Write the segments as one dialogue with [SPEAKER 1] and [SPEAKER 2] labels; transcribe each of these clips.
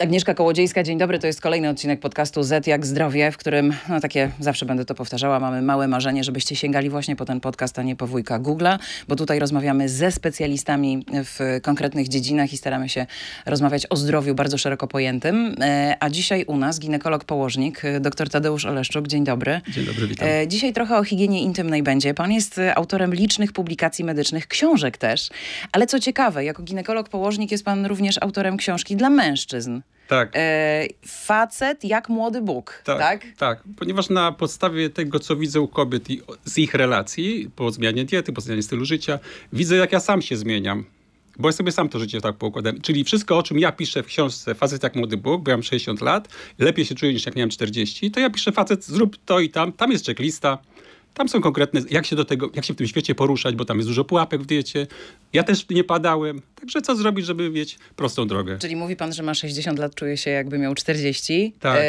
[SPEAKER 1] Agnieszka Kołodziejska, dzień dobry. To jest kolejny odcinek podcastu Z jak zdrowie, w którym, no takie zawsze będę to powtarzała, mamy małe marzenie, żebyście sięgali właśnie po ten podcast, a nie po wujka Google'a, bo tutaj rozmawiamy ze specjalistami w konkretnych dziedzinach i staramy się rozmawiać o zdrowiu bardzo szeroko pojętym. E, a dzisiaj u nas ginekolog położnik, e, dr Tadeusz Oleszczuk. Dzień dobry. Dzień dobry, witam. E, dzisiaj trochę o higienie intymnej będzie. Pan jest autorem licznych publikacji medycznych, książek też, ale co ciekawe, jako ginekolog położnik jest pan również autorem książki dla mężczyzn. Tak. E, facet jak młody Bóg, tak, tak,
[SPEAKER 2] tak? ponieważ na podstawie tego, co widzę u kobiet i z ich relacji, po zmianie diety, po zmianie stylu życia, widzę, jak ja sam się zmieniam. Bo ja sobie sam to życie tak poukładam. Czyli wszystko, o czym ja piszę w książce Facet jak młody Bóg, bo ja mam 60 lat, lepiej się czuję niż jak miałem 40, to ja piszę facet, zrób to i tam, tam jest checklista, tam są konkretne, jak się do tego, jak się w tym świecie poruszać, bo tam jest dużo pułapek w diecie. Ja też nie padałem. Także co zrobić, żeby mieć prostą drogę? Czyli
[SPEAKER 1] mówi pan, że ma 60 lat, czuje się jakby miał 40. Tak. E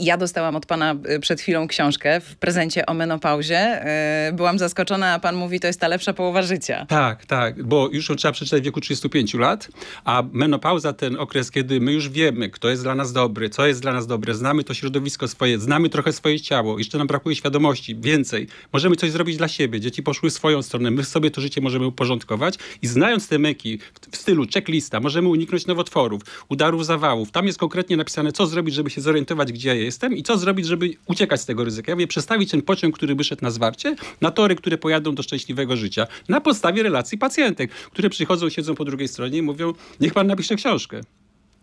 [SPEAKER 1] ja dostałam od pana y, przed chwilą książkę w prezencie o menopauzie. Y, byłam zaskoczona, a pan mówi, to jest ta lepsza połowa życia.
[SPEAKER 2] Tak, tak, bo już ją trzeba przeczytać w wieku 35 lat, a menopauza ten okres, kiedy my już wiemy, kto jest dla nas dobry, co jest dla nas dobre, znamy to środowisko swoje, znamy trochę swoje ciało, jeszcze nam brakuje świadomości, więcej. Możemy coś zrobić dla siebie, dzieci poszły swoją stronę, my sobie to życie możemy uporządkować i znając te meki w stylu checklista, możemy uniknąć nowotworów, udarów, zawałów. Tam jest konkretnie napisane, co zrobić, żeby się zorientować, gdzie ja jestem i co zrobić, żeby uciekać z tego ryzyka. Ja mówię, przestawić ten pociąg, który wyszedł na zwarcie, na tory, które pojadą do szczęśliwego życia, na podstawie relacji pacjentek, które przychodzą, siedzą po drugiej stronie i mówią, niech pan napisze książkę.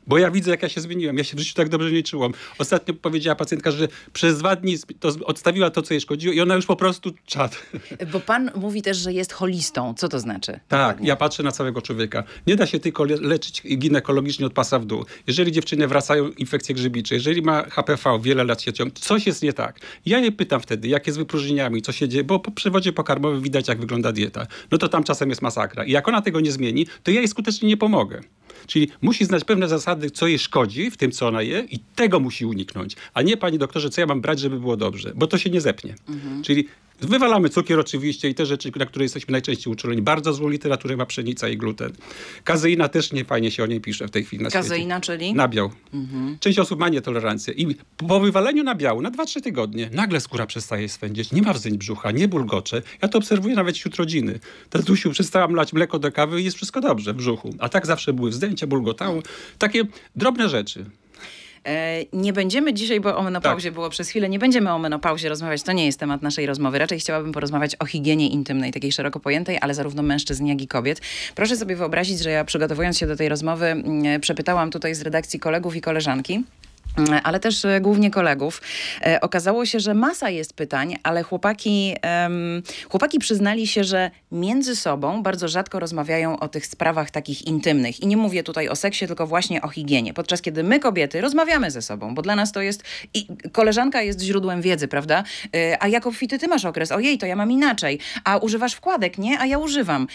[SPEAKER 2] Bo ja widzę, jak ja się zmieniłem. Ja się w życiu tak dobrze nie czułam. Ostatnio powiedziała pacjentka, że przez dwa dni to odstawiła to, co jej szkodziło i ona już po prostu czad.
[SPEAKER 1] Bo pan mówi też, że jest holistą. Co to znaczy?
[SPEAKER 2] Tak, ja patrzę na całego człowieka. Nie da się tylko leczyć ginekologicznie od pasa w dół. Jeżeli dziewczyny wracają infekcje grzybicze, jeżeli ma HPV, wiele lat się ciągnie, coś jest nie tak. Ja je pytam wtedy, jak jest z wypróżnieniami, co się dzieje, bo po przewodzie pokarmowym widać, jak wygląda dieta. No to tam czasem jest masakra. I jak ona tego nie zmieni, to ja jej skutecznie nie pomogę. Czyli musi znać pewne zasady, co jej szkodzi w tym, co ona je i tego musi uniknąć. A nie, panie doktorze, co ja mam brać, żeby było dobrze, bo to się nie zepnie. Mhm. Czyli Wywalamy cukier oczywiście i te rzeczy, na które jesteśmy najczęściej uczuleni. Bardzo złą literaturę ma pszenica i gluten. Kazeina też nie fajnie się o niej pisze w tej chwili na Kazeina,
[SPEAKER 1] świecie. czyli? Nabiał.
[SPEAKER 2] Mhm. Część osób ma nietolerancję. I po wywaleniu nabiału na 2-3 tygodnie nagle skóra przestaje swędzić, nie ma wzdęć brzucha, nie bulgocze. Ja to obserwuję nawet wśród rodziny. Tatusiu, przestałam lać mleko do kawy i jest wszystko dobrze w brzuchu. A tak zawsze były wzdęcia cięcia, bulgotały, Takie
[SPEAKER 1] drobne rzeczy. E, nie będziemy dzisiaj, bo o menopauzie tak. było przez chwilę, nie będziemy o menopauzie rozmawiać, to nie jest temat naszej rozmowy. Raczej chciałabym porozmawiać o higienie intymnej, takiej szeroko pojętej, ale zarówno mężczyzn, jak i kobiet. Proszę sobie wyobrazić, że ja przygotowując się do tej rozmowy, mm, przepytałam tutaj z redakcji kolegów i koleżanki, Mm, ale też e, głównie kolegów. E, okazało się, że masa jest pytań, ale chłopaki, chłopaki przyznali się, że między sobą bardzo rzadko rozmawiają o tych sprawach takich intymnych. I nie mówię tutaj o seksie, tylko właśnie o higienie. Podczas kiedy my, kobiety, rozmawiamy ze sobą, bo dla nas to jest. I koleżanka jest źródłem wiedzy, prawda? E, a jak obfity ty masz okres? Ojej, to ja mam inaczej. A używasz wkładek, nie? A ja używam.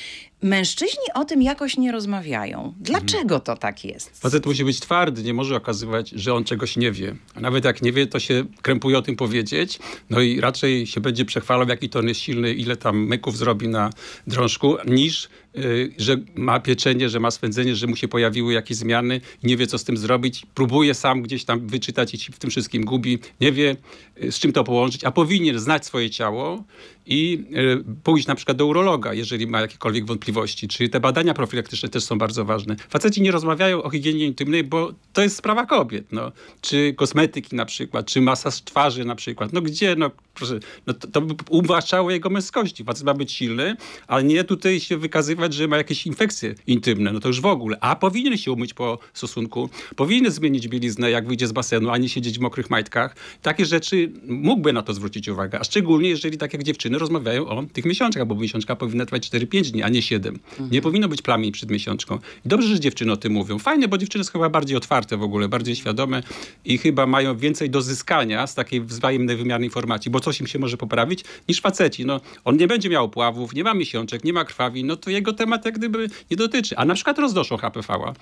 [SPEAKER 1] Mężczyźni o tym jakoś nie rozmawiają. Dlaczego to tak jest?
[SPEAKER 2] Facet musi być twardy, nie może okazywać, że on czegoś nie wie. A nawet jak nie wie, to się krępuje o tym powiedzieć. No i raczej się będzie przechwalał, jaki to on jest silny, ile tam myków zrobi na drążku, niż Y, że ma pieczenie, że ma swędzenie, że mu się pojawiły jakieś zmiany, nie wie co z tym zrobić, próbuje sam gdzieś tam wyczytać i ci w tym wszystkim gubi, nie wie y, z czym to połączyć, a powinien znać swoje ciało i y, pójść na przykład do urologa, jeżeli ma jakiekolwiek wątpliwości. Czyli te badania profilaktyczne też są bardzo ważne. Faceci nie rozmawiają o higienie intymnej, bo to jest sprawa kobiet. No. Czy kosmetyki na przykład, czy masaż twarzy na przykład. No gdzie, no proszę, no, to, to by uwłaczało jego męskości. Facet ma być silny, ale nie tutaj się wykazywać podejrzewać, że ma jakieś infekcje intymne, no to już w ogóle. A powinien się umyć po stosunku, powinien zmienić bieliznę, jak wyjdzie z basenu, a nie siedzieć w mokrych majtkach. Takie rzeczy mógłby na to zwrócić uwagę, a szczególnie jeżeli tak jak dziewczyny rozmawiają o tych miesiączkach, bo miesiączka powinna trwać 4-5 dni, a nie 7. Mhm. Nie powinno być plamień przed miesiączką. I dobrze, że dziewczyny o tym mówią. Fajne, bo dziewczyny są chyba bardziej otwarte w ogóle, bardziej świadome i chyba mają więcej do zyskania z takiej wzajemnej wymiany informacji, bo coś im się może poprawić, niż faceci. No, on nie będzie miał pławów, nie ma miesiączek, nie ma krwawi, no to jego tego temat jak gdyby nie dotyczy. A na przykład rozdoszą HPV-a.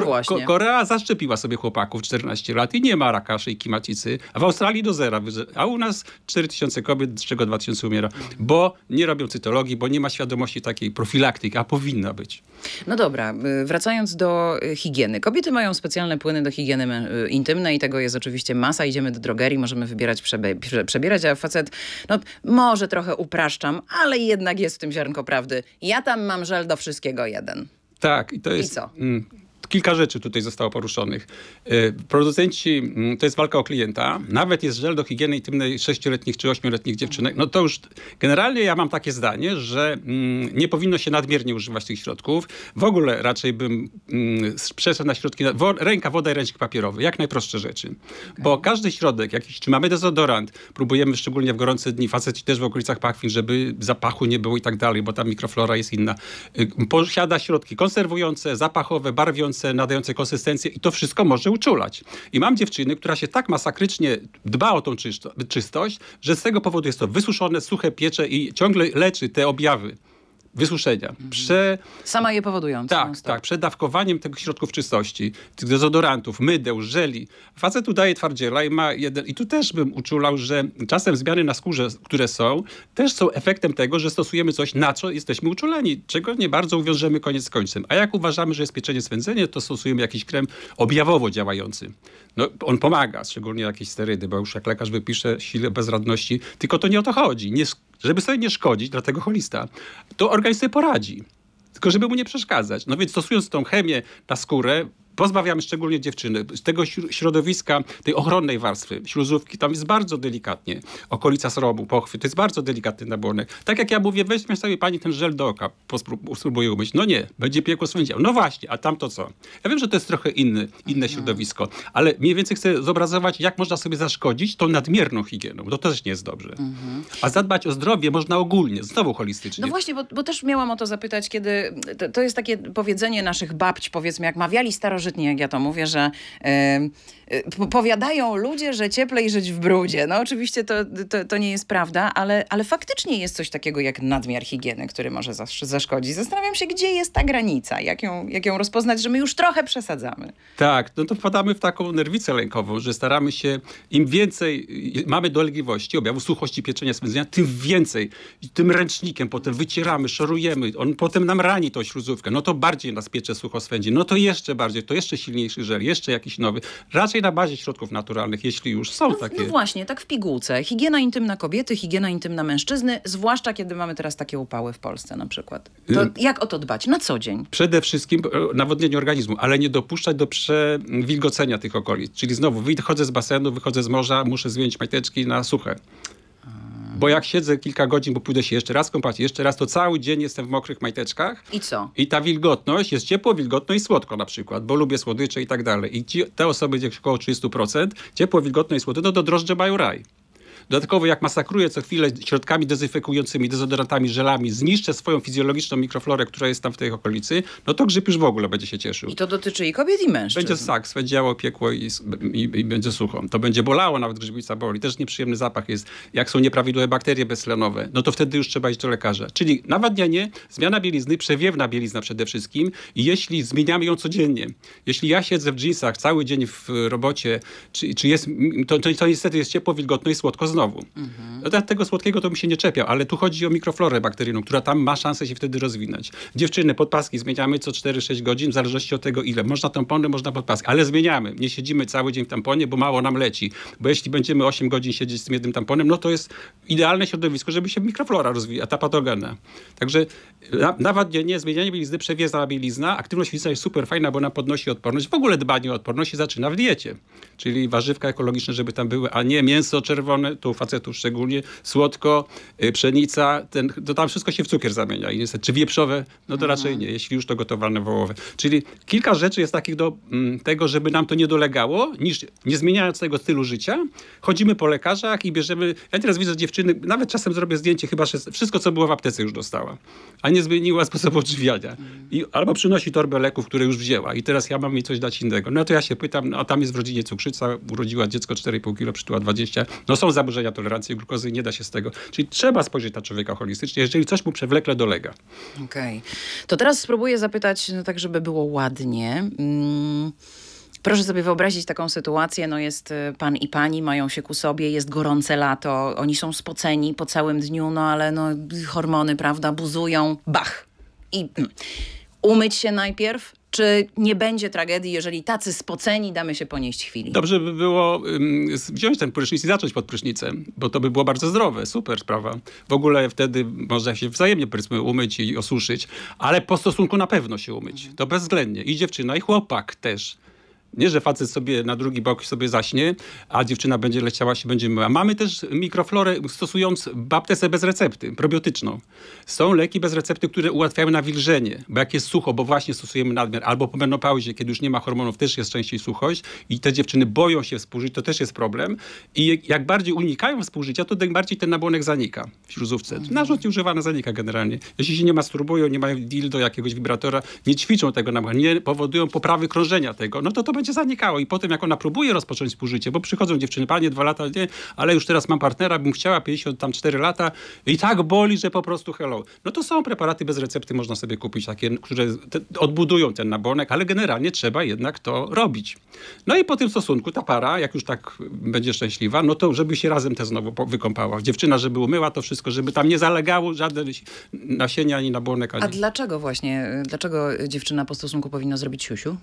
[SPEAKER 2] Ko ko Korea zaszczepiła sobie chłopaków 14 lat i nie ma raka szyjki macicy, a w Australii do zera, a u nas 4000 kobiet, z czego 2000 umiera, bo nie robią cytologii, bo nie ma świadomości takiej profilaktyki, a powinna być.
[SPEAKER 1] No dobra, y, wracając do y, higieny. Kobiety mają specjalne płyny do higieny y, intymnej, tego jest oczywiście masa, idziemy do drogerii, możemy wybierać, przebierać, a facet, no może trochę upraszczam, ale jednak jest w tym ziarnko prawdy. Ja tam mam żel do wszystkiego jeden.
[SPEAKER 2] Tak, i to jest. I co? Mm, kilka rzeczy tutaj zostało poruszonych. Y, producenci, mm, to jest walka o klienta, nawet jest żel do higieny intymnej sześcioletnich czy ośmioletnich dziewczynek. No to już generalnie ja mam takie zdanie, że mm, nie powinno się nadmiernie używać tych środków. W ogóle raczej bym mm, przeszedł na środki, ręka, woda i ręcznik papierowy, jak najprostsze rzeczy. Okay. Bo każdy środek, jakiś, czy mamy dezodorant, próbujemy szczególnie w gorące dni, faceci też w okolicach pachwin, żeby zapachu nie było i tak dalej, bo ta mikroflora jest inna. Y, posiada środki konserwujące, zapachowe, barwiące, nadające, nadające konsystencję i to wszystko może uczulać. I mam dziewczyny, która się tak masakrycznie dba o tą czysto, czystość, że z tego powodu jest to wysuszone, suche piecze i ciągle leczy te objawy. Wysuszenia. Mhm. Prze...
[SPEAKER 1] Sama je powodują.
[SPEAKER 2] Tak, tak. Przedawkowaniem tych środków czystości, tych dezodorantów, mydeł, żeli. Facet udaje twardziela i ma jeden... I tu też bym uczulał, że czasem zmiany na skórze, które są, też są efektem tego, że stosujemy coś, na co jesteśmy uczuleni, czego nie bardzo uwiążemy koniec z końcem. A jak uważamy, że jest pieczenie swędzenie, to stosujemy jakiś krem objawowo działający. No, on pomaga, szczególnie jakieś sterydy, bo już jak lekarz wypisze sile bezradności, tylko to nie o to chodzi. Nie żeby sobie nie szkodzić dla tego holista, to organizm sobie poradzi. Tylko żeby mu nie przeszkadzać. No więc stosując tą chemię na skórę, pozbawiamy szczególnie dziewczyny z tego środowiska, tej ochronnej warstwy, śluzówki, tam jest bardzo delikatnie. Okolica srobu, pochwy, to jest bardzo delikatny nabłonek. Tak jak ja mówię, weźmy sobie pani ten żel do oka, spróbuję umyć. No nie, będzie piekło sędzia. No właśnie, a tam to co? Ja wiem, że to jest trochę inny, inne no. środowisko, ale mniej więcej chcę zobrazować, jak można sobie zaszkodzić tą nadmierną higieną. To też nie jest dobrze. Mhm. A zadbać o zdrowie można ogólnie, znowu holistycznie. No
[SPEAKER 1] właśnie, bo, bo też miałam o to zapytać, kiedy to, to jest takie powiedzenie naszych babci, powiedzmy, jak mawiali starożytni, starożytni, jak ja to mówię, że y, powiadają ludzie, że cieplej żyć w brudzie. No oczywiście to, to, to, nie jest prawda, ale, ale faktycznie jest coś takiego jak nadmiar higieny, który może zaszkodzić. Zastanawiam się, gdzie jest ta granica, jak ją, jak ją rozpoznać, że my już trochę przesadzamy.
[SPEAKER 2] Tak, no to wpadamy w taką nerwicę lękową, że staramy się, im więcej y, mamy dolegliwości, objawu suchości pieczenia, spędzenia, tym więcej, tym ręcznikiem potem wycieramy, szorujemy, on potem nam rani tą śluzówkę, no to bardziej nas piecze sucho swędzi, no to jeszcze bardziej, to jeszcze silniejszy żel, jeszcze jakiś nowy. Raczej na bazie środków naturalnych, jeśli już są no, no takie. No
[SPEAKER 1] właśnie, tak w pigułce. Higiena intymna kobiety, higiena intymna mężczyzny, zwłaszcza kiedy mamy teraz takie upały w Polsce na przykład. To y- jak o to dbać na co dzień?
[SPEAKER 2] Przede wszystkim e, nawodnienie organizmu, ale nie dopuszczać do przewilgocenia tych okolic. Czyli znowu wychodzę z basenu, wychodzę z morza, muszę zmienić majteczki na suche bo jak siedzę kilka godzin, bo pójdę się jeszcze raz kąpać, jeszcze raz, to cały dzień jestem w mokrych majteczkach. I co? I ta wilgotność, jest ciepło, wilgotno i słodko na przykład, bo lubię słodycze i tak dalej. I ci, te osoby, gdzie około 30%, ciepło, wilgotno i słodko, no to drożdże mają raj. Dodatkowo jak masakruję co chwilę środkami dezynfekującymi, dezodorantami, żelami, zniszczę swoją fizjologiczną mikroflorę, która jest tam w tej okolicy, no to grzyb już w ogóle będzie się cieszył. I
[SPEAKER 1] to dotyczy i kobiet, i mężczyzn. Będzie
[SPEAKER 2] saks, będzie działo piekło i, i, i, będzie sucho. To będzie bolało, nawet grzybica boli. Też nieprzyjemny zapach jest. Jak są nieprawidłowe bakterie bezlenowe, no to wtedy już trzeba iść do lekarza. Czyli nawadnianie, zmiana bielizny, przewiewna bielizna przede wszystkim. I jeśli zmieniamy ją codziennie, jeśli ja siedzę w dżinsach cały dzień w robocie, czy, czy jest, to, to niestety jest ciepło, wilgotno i słodko, znowu znowu. Mhm. No tego słodkiego to bym się nie czepiał, ale tu chodzi o mikroflorę bakteryjną, która tam ma szansę się wtedy rozwinąć. Dziewczyny, podpaski zmieniamy co 4-6 godzin, w zależności od tego ile. Można tampony, można podpaski, ale zmieniamy. Nie siedzimy cały dzień w tamponie, bo mało nam leci. Bo jeśli będziemy 8 godzin siedzieć z tym jednym tamponem, no to jest idealne środowisko, żeby się mikroflora rozwijała, ta patogena. Także nawet nie zmienianie bielizny, przewieza bielizna, aktywność fizyczna jest super fajna, bo ona podnosi odporność. W ogóle dbanie o odporność się zaczyna w diecie, czyli warzywka ekologiczne, żeby tam były, a nie mięso czerwone, tu u facetów szczególnie, słodko, y, pszenica, ten, to tam wszystko się w cukier zamienia. I niestety, czy wieprzowe? No to raczej mhm. nie, jeśli już to gotowane wołowe. Czyli kilka rzeczy jest takich do m, mm, tego, żeby nam to nie dolegało, niż nie zmieniając tego stylu życia, chodzimy po lekarzach i bierzemy, ja teraz widzę dziewczyny, nawet czasem zrobię zdjęcie, chyba że wszystko, co było w aptece już dostała, a nie zmieniła sposobu odżywiania. I, albo przynosi torbę leków, które już wzięła i teraz ja mam jej coś dać innego. No to ja się pytam, no, a tam jest w rodzinie cukrzyca, urodziła dziecko 4,5 kg, przytyła 20, no są zaburzenia zaburzenia tolerancji glukozy nie da się z tego. Czyli trzeba spojrzeć na człowieka holistycznie, jeżeli coś mu przewlekle dolega.
[SPEAKER 1] Okej. Okay. To teraz spróbuję zapytać, no tak żeby było ładnie. Mm. Proszę sobie wyobrazić taką sytuację, no jest y, pan i pani, mają się ku sobie, jest gorące lato, oni są spoceni po całym dniu, no ale no, hormony, prawda, buzują, bach. I mm umyć się najpierw, czy nie będzie tragedii, jeżeli tacy spoceni damy się ponieść chwili? Dobrze
[SPEAKER 2] by było um, wziąć ten prysznic i zacząć pod prysznicem, bo to by było bardzo zdrowe, super sprawa. W ogóle wtedy można się wzajemnie powiedzmy umyć i osuszyć, ale po stosunku na pewno się umyć. To bezwzględnie. I dziewczyna, i chłopak też. Nie, że facet sobie na drugi bok sobie zaśnie, a dziewczyna będzie leciała się, będzie myła. Mamy też mikroflorę stosując baptesę bez recepty, probiotyczną. Są leki bez recepty, które ułatwiają nawilżenie, bo jak jest sucho, bo właśnie stosujemy nadmiar, albo po menopauzie, kiedy już nie ma hormonów, też jest częściej suchość i te dziewczyny boją się współżyć, to też jest problem. I jak bardziej unikają współżycia, to tym bardziej ten nabłonek zanika w śluzówce. Mhm. Narząd nieużywany zanika generalnie. Jeśli się nie masturbują, nie mają dildo, jakiegoś wibratora, nie ćwiczą tego nabłonek, nie powodują poprawy krążenia tego, no to to będzie zanikało i potem jak ona próbuje rozpocząć współżycie, bo przychodzą dziewczyny, panie, dwa lata, nie, ale już teraz mam partnera, bym chciała 54 lata i tak boli, że po prostu hello. No to są preparaty bez recepty, można sobie kupić takie, które te, odbudują ten nabonek, ale generalnie trzeba jednak to robić. No i po tym stosunku ta para, jak już tak będzie szczęśliwa, no to żeby się razem te znowu wykąpała. Dziewczyna, żeby umyła to wszystko, żeby tam nie zalegało żadne nasienia ani nabonek. Ani... A
[SPEAKER 1] dlaczego właśnie, dlaczego dziewczyna po stosunku powinna zrobić siusiu?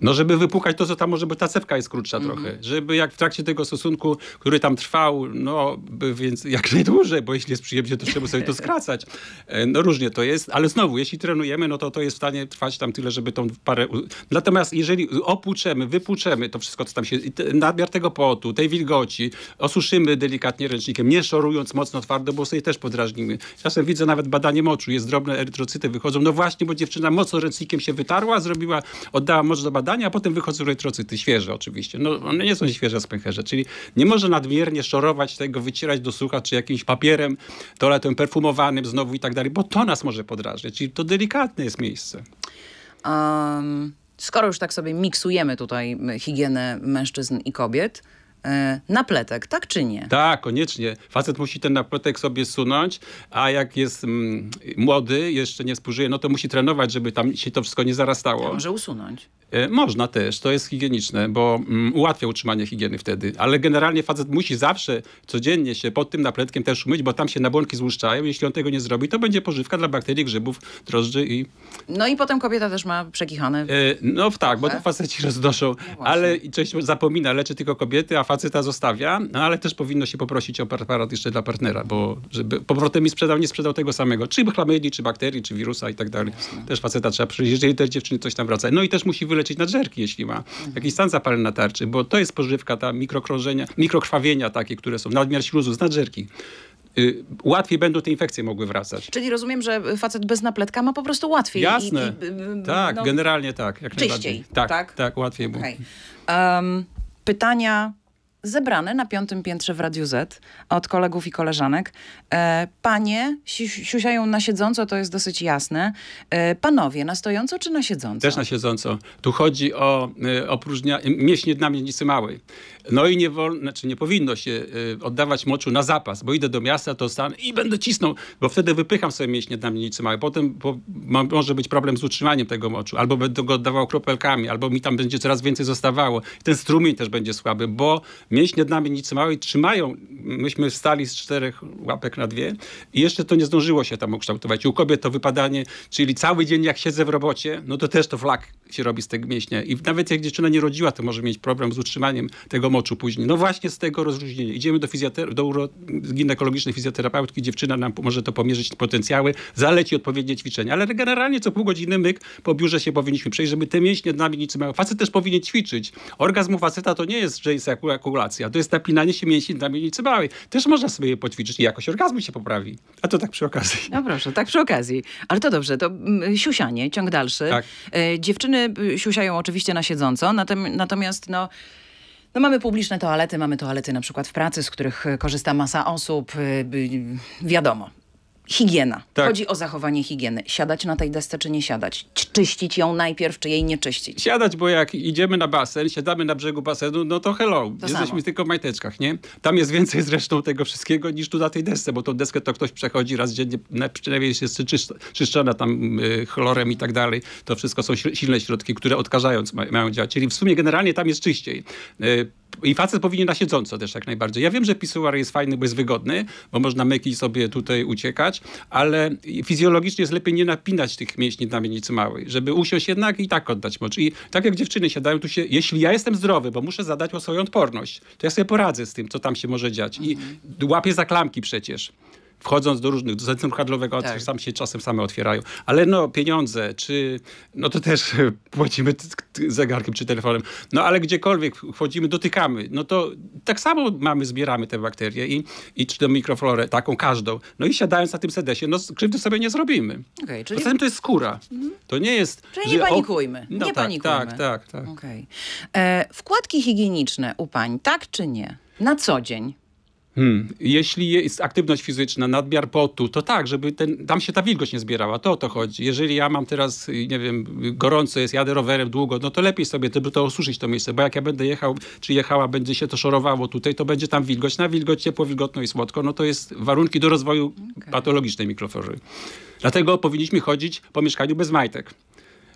[SPEAKER 2] No, żeby wypukać to, co tam może, bo ta cewka jest krótsza mm -hmm. trochę. Żeby jak w trakcie tego stosunku, który tam trwał, no, więc jak najdłużej, bo jeśli jest przyjemnie, to trzeba sobie to skracać. E, no, różnie to jest, ale znowu, jeśli trenujemy, no to to jest w stanie trwać tam tyle, żeby tą parę... Natomiast jeżeli opłuczemy, wypłuczemy to wszystko, co tam się... Nadmiar tego potu, tej wilgoci, osuszymy delikatnie ręcznikiem, nie szorując mocno twardo, bo sobie też podrażnimy. Czasem widzę nawet badanie moczu, jest drobne erytrocyty wychodzą. No właśnie, bo dziewczyna mocno ręcznikiem się wytarła, zrobiła, oddała mocz do badania, badania, a potem wychodzą retrocyty, świeże oczywiście. No one nie są świeże z pęcherzy, czyli nie można nadmiernie szorować tego, wycierać do sucha, czy jakimś papierem, toaletem perfumowanym znowu i tak dalej, bo to nas może podrażniać, czyli to
[SPEAKER 1] delikatne jest miejsce. Um, skoro już tak sobie miksujemy tutaj higienę mężczyzn i kobiet, E, napletek, tak czy nie?
[SPEAKER 2] Tak, koniecznie. Facet musi ten napletek sobie sunąć, a jak jest mm, młody, jeszcze nie spożyje, no to musi trenować, żeby tam się to wszystko nie zarastało. może usunąć. E, można też, to jest higieniczne, bo mm, ułatwia utrzymanie higieny wtedy. Ale generalnie facet musi zawsze, codziennie się pod tym napletkiem też umyć, bo tam się nabłonki złuszczają. Jeśli on tego nie zrobi, to będzie pożywka dla bakterii, grzybów, drożdży i...
[SPEAKER 1] No i potem kobieta też ma przekichane. E,
[SPEAKER 2] no tak, bo to faceci roznoszą, no ale część zapomina, leczy tylko kobiety, a facet faceta zostawia, no ale też powinno się poprosić o preparat jeszcze dla partnera, bo żeby powrotem mi sprzedał, nie sprzedał tego samego, czy chlamydii, czy bakterii, czy wirusa i tak dalej. Też faceta trzeba przyjść, jeżeli też dziewczyny coś tam wraca. No i też musi wyleczyć nadżerki, jeśli ma mhm. jakiś stan zapalny na tarczy, bo to jest pożywka ta mikrokrążenia, mikrokrwawienia takie, które są, nadmiar śluzu z nadżerki y, łatwiej będą te infekcje mogły wracać.
[SPEAKER 1] Czyli rozumiem, że facet bez napletka ma po prostu łatwiej. Jasne. I, i, y, y, tak, no, generalnie
[SPEAKER 2] tak. Jak czyściej. Tak, tak, tak, łatwiej okay.
[SPEAKER 1] było. Um, pytania zebrane na piątym piętrze w Radiu Z od kolegów i koleżanek. E, panie si siusiają na siedząco, to jest dosyć jasne. E, panowie na stojąco czy na siedząco?
[SPEAKER 2] Też na siedząco. Tu chodzi o y, opróżnia e, mięśnie dna małej. No i nie wolno, znaczy nie powinno się e, oddawać moczu na zapas, bo idę do miasta, to stanę i będę cisnął, bo wtedy wypycham sobie mięśnie dna miednicy małej. Potem ma, może być problem z utrzymaniem tego moczu, albo będę go oddawał kropelkami, albo mi tam będzie coraz więcej zostawało. Ten strumień też będzie słaby, bo mięśnie dla miednicy małej trzymają, myśmy wstali z czterech łapek na dwie i jeszcze to nie zdążyło się tam ukształtować. U kobiet to wypadanie, czyli cały dzień jak siedzę w robocie, no to też to flak się robi z tego mięśnia. I nawet jak dziewczyna nie rodziła, to może mieć problem z utrzymaniem tego moczu później. No właśnie z tego rozróżnienia. Idziemy do, fizjoter- do uro- ginekologicznej fizjoterapeutki, dziewczyna nam może to pomierzyć potencjały, zaleci odpowiednie ćwiczenia. Ale generalnie co pół godziny myk po biurze się powinniśmy przejść, żeby te mięśnie dla nic małej. Facet też powinien ćwiczyć. Orgazm u faceta to nie jest, że jest jak, jak to jest napinanie się mięśni na miednicy małej. Też można sobie je poćwiczyć i jakoś orgazm się poprawi. A to tak przy okazji.
[SPEAKER 1] No proszę, tak przy okazji. Ale to dobrze, to mm, siusianie, ciąg dalszy. Tak. E, dziewczyny y, siusiają oczywiście na siedząco, natomiast no... No mamy publiczne toalety, mamy toalety na przykład w pracy, z których y, korzysta masa osób, y, wiadomo higiena. Tak. Chodzi o zachowanie higieny. Siadać na tej desce, czy nie siadać? Czyścić ją najpierw, czy jej nie czyścić? Siadać, bo jak idziemy na basen, siadamy
[SPEAKER 2] na brzegu basenu, no to hello. To Jesteśmy samo. tylko w majteczkach, nie? Tam jest więcej zresztą tego wszystkiego niż tu na tej desce, bo tą deskę to ktoś przechodzi raz dziennie, przynajmniej jest czyszczona tam y, chlorem i tak dalej. To wszystko są silne środki, które odkażając mają działać. Czyli w sumie generalnie tam jest czyściej. Y, i facet powinien na siedząco też jak najbardziej. Ja wiem, że pisuar jest fajny, bo jest wygodny, bo można myki sobie tutaj uciekać, ale fizjologicznie jest lepiej nie napinać tych mięśni na miednicy małej, żeby usiąść jednak i tak oddać mocz. I tak jak dziewczyny siadają, tu się, jeśli ja jestem zdrowy, bo muszę zadać o swoją odporność, to ja sobie poradzę z tym, co tam się może dziać. I łapię za klamki przecież wchodząc do różnych, do centrum handlowego, tak. sam się czasem same otwierają. Ale no, pieniądze, czy, no to też płacimy zegarkiem czy telefonem, no ale gdziekolwiek wchodzimy, dotykamy, no to tak samo mamy, zbieramy te bakterie i, i czy tę mikroflorę, taką każdą, no i siadając na tym sedesie, no krzywdy sobie nie zrobimy. Okay, czyli... Poza tym to jest skóra. Mhm. To nie jest... Czyli nie panikujmy. No, nie tak, tak panikujmy. Tak, tak, tak.
[SPEAKER 1] Okay. E, wkładki higieniczne u pań, tak czy nie? Na co dzień?
[SPEAKER 2] Hmm. Jeśli jest aktywność fizyczna, nadmiar potu, to tak, żeby ten, tam się ta wilgoć nie zbierała, to o to chodzi. Jeżeli ja mam teraz, nie wiem, gorąco jest, jadę rowerem długo, no to lepiej sobie to, to osuszyć to miejsce, bo jak ja będę jechał, czy jechała, będzie się to szorowało tutaj, to będzie tam wilgoć, na wilgoć ciepło, wilgotno i słodko, no to jest warunki do rozwoju okay. patologicznej mikrofory. Dlatego powinniśmy chodzić po mieszkaniu bez majtek.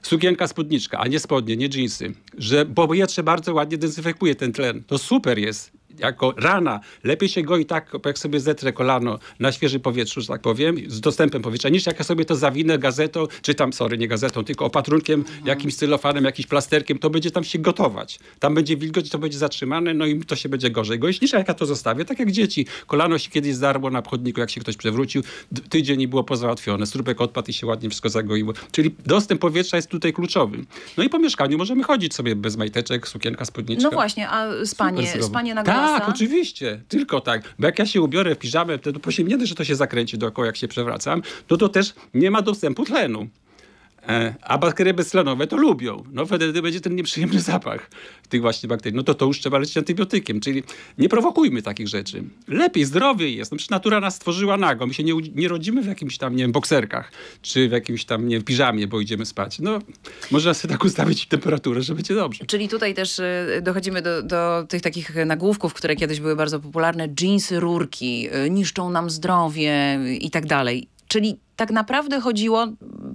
[SPEAKER 2] Sukienka, spódniczka, a nie spodnie, nie dżinsy. Że powietrze bardzo ładnie dezynfekuje ten tlen. To super jest jako rana. Lepiej się go i tak, jak sobie zetrę kolano na świeżym powietrzu, że tak powiem, z dostępem powietrza, niż jak ja sobie to zawinę gazetą, czy tam, sorry, nie gazetą, tylko opatrunkiem, mhm. jakimś stylofanem, jakimś plasterkiem, to będzie tam się gotować. Tam będzie wilgoć, to będzie zatrzymane, no i to się będzie gorzej goić, niż jak ja to zostawię, tak jak dzieci. Kolano się kiedyś zdarło na chodniku, jak się ktoś przewrócił, tydzień i było pozałatwione, strupek odpadł i się ładnie wszystko zagoiło. Czyli dostęp powietrza jest tutaj kluczowy. No i po mieszkaniu możemy chodzić sobie bez majteczek, sukienka, spódniczka. No właśnie,
[SPEAKER 1] a spanie, spanie na głowie tak,
[SPEAKER 2] oczywiście, tylko tak. Bo jak ja się ubiorę w piżamę, to nie, że to się zakręci dookoła, jak się przewracam, no to też nie ma dostępu tlenu. E, a bakterie beztlenowe to lubią. No wtedy będzie ten nieprzyjemny zapach tych właśnie bakterii. No to to już trzeba leczyć antybiotykiem. Czyli nie prowokujmy takich rzeczy. Lepiej, zdrowiej jest. Znaczy natura nas stworzyła nago. My się nie, nie rodzimy w jakimś tam, nie wiem, bokserkach. Czy w jakimś tam, nie w piżamie, bo idziemy spać. No można sobie tak ustawić temperaturę, żeby będzie dobrze.
[SPEAKER 1] Czyli tutaj też e, dochodzimy do, do tych takich nagłówków, które kiedyś były bardzo popularne. Jeansy, rurki, e, niszczą nam zdrowie i tak dalej Czyli tak naprawdę chodziło,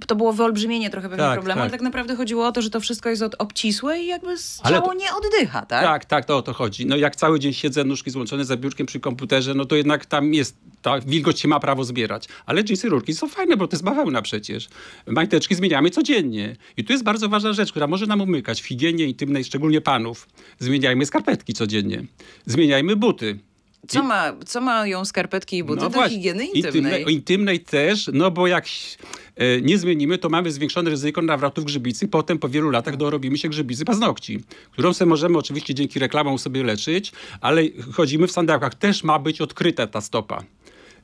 [SPEAKER 1] to było wyolbrzymienie trochę pewnie tak, problemu, tak. ale tak naprawdę chodziło o to, że to wszystko jest od obcisłe i jakby ciało to, nie oddycha,
[SPEAKER 2] tak? Tak, tak, to o to chodzi. No jak cały dzień siedzę, nóżki złączone za biurkiem przy komputerze, no to jednak tam jest, ta wilgoć się ma prawo zbierać. Ale jeansy rurki są fajne, bo to jest bawełna przecież. Majteczki zmieniamy codziennie. I tu jest bardzo ważna rzecz, która może nam umykać w higienie intymnej, szczególnie panów. Zmieniajmy skarpetki codziennie. Zmieniajmy buty.
[SPEAKER 1] Co, I... ma, co mają skarpetki i buty no do właśnie, higieny intymnej? intymnej?
[SPEAKER 2] Intymnej też, no bo jak e, nie zmienimy, to mamy zwiększone ryzyko nawrotów grzybicy. Potem po wielu latach dorobimy się grzybicy paznokci, którą sobie możemy oczywiście dzięki reklamom sobie leczyć, ale chodzimy w sandałkach. Też ma być odkryta ta stopa.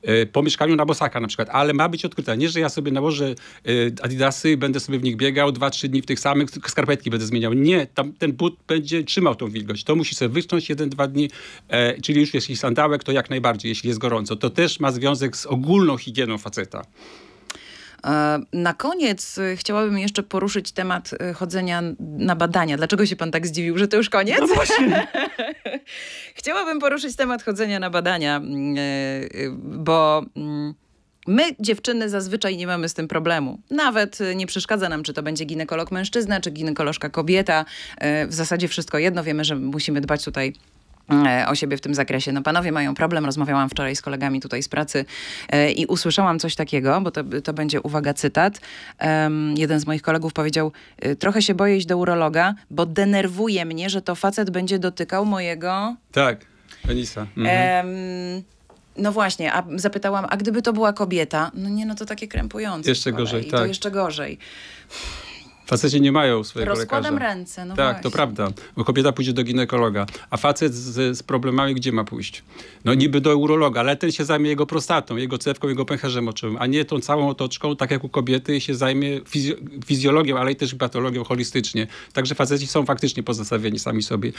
[SPEAKER 2] Y, po mieszkaniu na bosaka na przykład, ale ma być odkryta. Nie, że ja sobie nałożę y, adidasy, będę sobie w nich biegał dwa, trzy dni w tych samych, skarpetki będę zmieniał. Nie, tam ten but będzie trzymał tą wilgoć. To musi sobie wytrząść jeden, dwa dni, e, czyli już jeśli sandałek, to jak najbardziej, jeśli jest gorąco. To też ma związek z ogólną higieną faceta.
[SPEAKER 1] E, na koniec y, chciałabym jeszcze poruszyć temat chodzenia na badania. Dlaczego się pan tak zdziwił, że to już koniec? No właśnie. Chciałabym poruszyć temat chodzenia na badania, mm, e, e, bo. Mm, my, dziewczyny, zazwyczaj nie mamy z tym problemu. Nawet e, nie przeszkadza nam, czy to będzie ginekolog mężczyzna, czy ginekolożka kobieta. W zasadzie wszystko jedno. Wiemy, że musimy dbać tutaj E, o siebie w tym zakresie. No panowie mają problem, rozmawiałam wczoraj z kolegami tutaj z pracy e, i usłyszałam coś takiego, bo to, to będzie, uwaga, cytat. Um, jeden z moich kolegów powiedział, e, trochę się boję iść do urologa, bo denerwuje mnie, że to facet będzie dotykał mojego...
[SPEAKER 2] Tak, penisa. Mhm.
[SPEAKER 1] Um, no właśnie, a zapytałam, a gdyby to była kobieta? No nie, no to takie krępujące. Jeszcze gorzej, tak. I to tak. jeszcze gorzej.
[SPEAKER 2] Faceci nie mają swojego Rozkładam lekarza. Rozkładam
[SPEAKER 1] ręce, no Tak, właśnie.
[SPEAKER 2] to prawda. Bo kobieta pójdzie do ginekologa, a facet z, z problemami gdzie ma pójść? No niby do urologa, ale ten się zajmie jego prostatą, jego cewką, jego pęcherzem oczowym, a nie tą całą otoczką, tak jak u kobiety się zajmie fizjo fizjologią, ale i też patologią holistycznie. Także faceci są faktycznie pozostawieni sami sobie.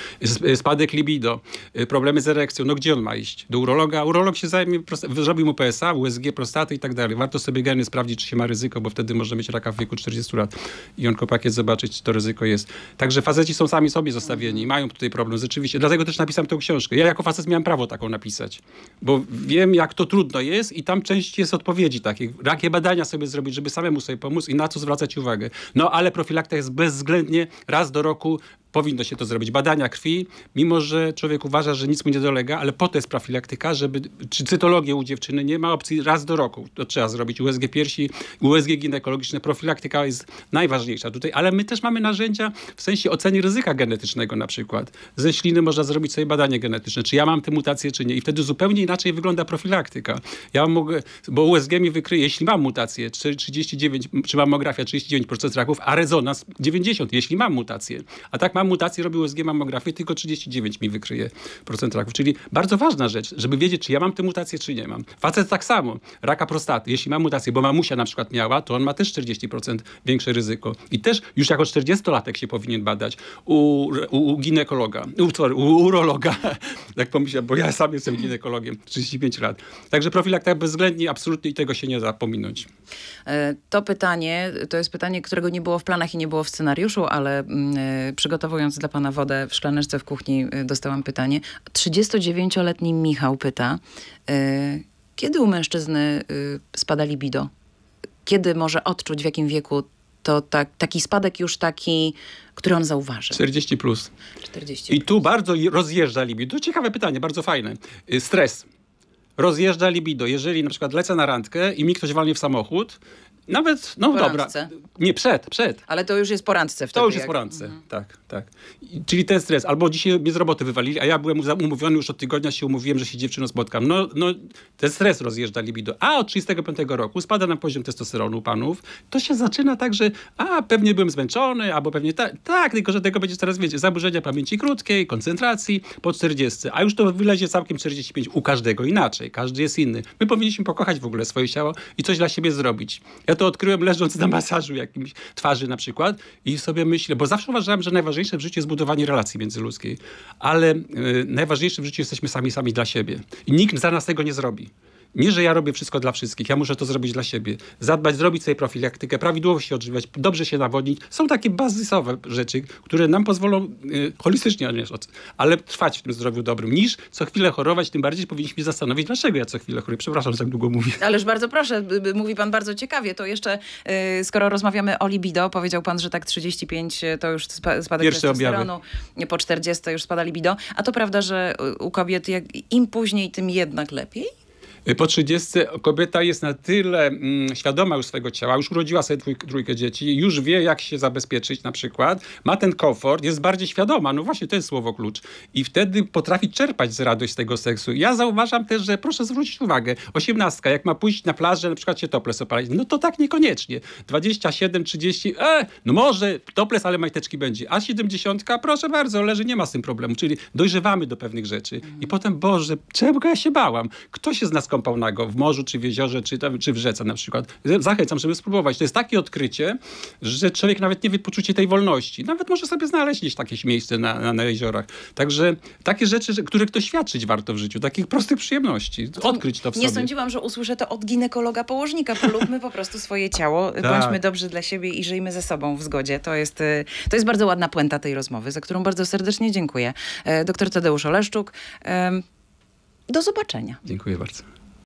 [SPEAKER 2] Spadek libido, y, problemy z erekcją, no gdzie on ma iść? Do urologa? Urolog się zajmie, zrobi mu PSA, USG, prostaty i tak dalej. Warto sobie geny sprawdzić, czy się ma ryzyko, bo wtedy może mieć raka w wieku 40 lat i on tylko pakiet zobaczyć, czy to ryzyko jest. Także faceci są sami sobie zostawieni i mają tutaj problem rzeczywiście. Dlatego też napisałem tę książkę. Ja jako facet miałem prawo taką napisać, bo wiem, jak to trudno jest i tam część jest odpowiedzi takich. Jakie badania sobie zrobić, żeby samemu sobie pomóc i na co zwracać uwagę. No ale profilakta jest bezwzględnie raz do roku powinno się to zrobić. Badania krwi, mimo że człowiek uważa, że nic mu nie dolega, ale po to jest profilaktyka, żeby, czy cytologię u dziewczyny nie ma opcji raz do roku. To trzeba zrobić USG piersi, USG ginekologiczne. Profilaktyka jest najważniejsza tutaj, ale my też mamy narzędzia w sensie oceny ryzyka genetycznego na przykład. Ze śliny można zrobić sobie badanie genetyczne, czy ja mam tę mutację, czy nie. I wtedy zupełnie inaczej wygląda profilaktyka. Ja mogę, bo USG mi wykryje, jeśli mam mutację, czy 39, czy mamografia 39% raków, a rezonans 90, jeśli mam mutację. A tak mam mutacje mutację, z USG mammografię, tylko 39 mi wykryje procent raków. Czyli bardzo ważna rzecz, żeby wiedzieć, czy ja mam tę mutację, czy nie mam. Facet tak samo, raka prostaty, jeśli ma mutację, bo mamusia na przykład miała, to on ma też 40% większe ryzyko. I też już jako 40-latek się powinien badać u, u, u ginekologa, u, u urologa, tak pomyślałem, bo ja sam jestem ginekologiem, 35 lat. Także profilaktyka bezwzględnie, absolutnie i tego się nie zapominać.
[SPEAKER 1] E, to pytanie, to jest pytanie, którego nie było w planach i nie było w scenariuszu, ale y, mm, e, przygotowałem przygotowując dla pana wodę w szklaneczce w kuchni, y, dostałam pytanie. 39-letni Michał pyta, y, kiedy u mężczyzny y, spada libido? Kiedy może odczuć, w jakim wieku to tak, taki spadek już taki, który on zauważy.
[SPEAKER 2] 40 plus. 40 plus. I tu bardzo rozjeżdża libido. Ciekawe pytanie, bardzo fajne. Stres. Rozjeżdża libido. Jeżeli na przykład lecę na randkę i mi ktoś walnie w samochód, nawet, no dobra. Nie, przed, przed.
[SPEAKER 1] Ale to już jest porandce wtedy. To już jest porandce, mhm.
[SPEAKER 2] tak, tak. I, czyli ten stres. Albo dzisiaj mnie z roboty wywalili, a ja byłem umówiony już od tygodnia, się umówiłem, że się dziewczyną spotkam. No, no ten stres rozjeżdża libido. A od 35 roku spada nam poziom testosteronu u panów. To się zaczyna tak, że a, pewnie byłem zmęczony, albo pewnie tak, tak, tylko że tego będzie coraz więcej. Zaburzenia pamięci krótkiej, koncentracji po 40. A już to wylezie całkiem 45. U każdego inaczej. Każdy jest inny. My powinniśmy pokochać w ogóle swoje ciało i coś dla siebie zrobić. Ja to odkryłem leżąc na masażu jakimś twarzy na przykład i sobie myślę, bo zawsze uważałem, że najważniejsze w życiu jest budowanie relacji międzyludzkiej, ale y, najważniejsze w życiu jesteśmy sami sami dla siebie. I nikt za nas tego nie zrobi. Nie, że ja robię wszystko dla wszystkich, ja muszę to zrobić dla siebie. Zadbać, zrobić sobie profilaktykę, prawidłowo się odżywiać, dobrze się nawodnić. Są takie bazysowe rzeczy, które nam pozwolą y, holistycznie, ale trwać w tym zdrowiu dobrym, niż co chwilę chorować, tym bardziej powinniśmy zastanowić, dlaczego ja co chwilę choruję. Przepraszam, że tak długo mówię.
[SPEAKER 1] Ależ bardzo proszę, mówi pan bardzo ciekawie. To jeszcze, y, skoro rozmawiamy o libido, powiedział pan, że tak 35 y, to już spa spadek Pierwsze testosteronu, y, po 40 już spada libido. A to prawda, że y, u kobiet jak, im później, tym jednak lepiej?
[SPEAKER 2] Y, po 30 kobieta jest na tyle mm, świadoma już swojego ciała, już urodziła sobie trójkę dzieci, już wie jak się zabezpieczyć na przykład, ma ten komfort, jest bardziej świadoma, no właśnie to jest słowo klucz. I wtedy potrafi czerpać z radość z tego seksu. Ja zauważam też, że proszę zwrócić uwagę, osiemnastka, jak ma pójść na plażę, na przykład się toples opalić, no to tak niekoniecznie. 27, 30, e, no może toples, ale majteczki będzie. A 70, proszę bardzo, leży, nie ma z tym problemu. Czyli dojrzewamy do pewnych rzeczy. I potem, Boże, czego ja się bałam? Kto się z nas pełnego w morzu, czy w jeziorze, czy, tam, czy w rzece na przykład. Zachęcam, żeby spróbować. To jest takie odkrycie, że człowiek nawet nie wie poczucie tej wolności. Nawet może sobie znaleźć gdzieś takie miejsce na, na, na jeziorach. Także takie rzeczy, których świadczyć warto w życiu, takich prostych przyjemności. Odkryć to w sobie. Nie sądziłam,
[SPEAKER 1] że usłyszę to od ginekologa położnika. Polubmy po prostu swoje ciało, tak. bądźmy dobrzy dla siebie i żyjmy ze sobą w zgodzie. To jest, y, to jest bardzo ładna puenta tej rozmowy, za którą bardzo serdecznie dziękuję. E, doktor Tadeusz Oleszczuk. Do zobaczenia.
[SPEAKER 2] Dziękuję bardzo.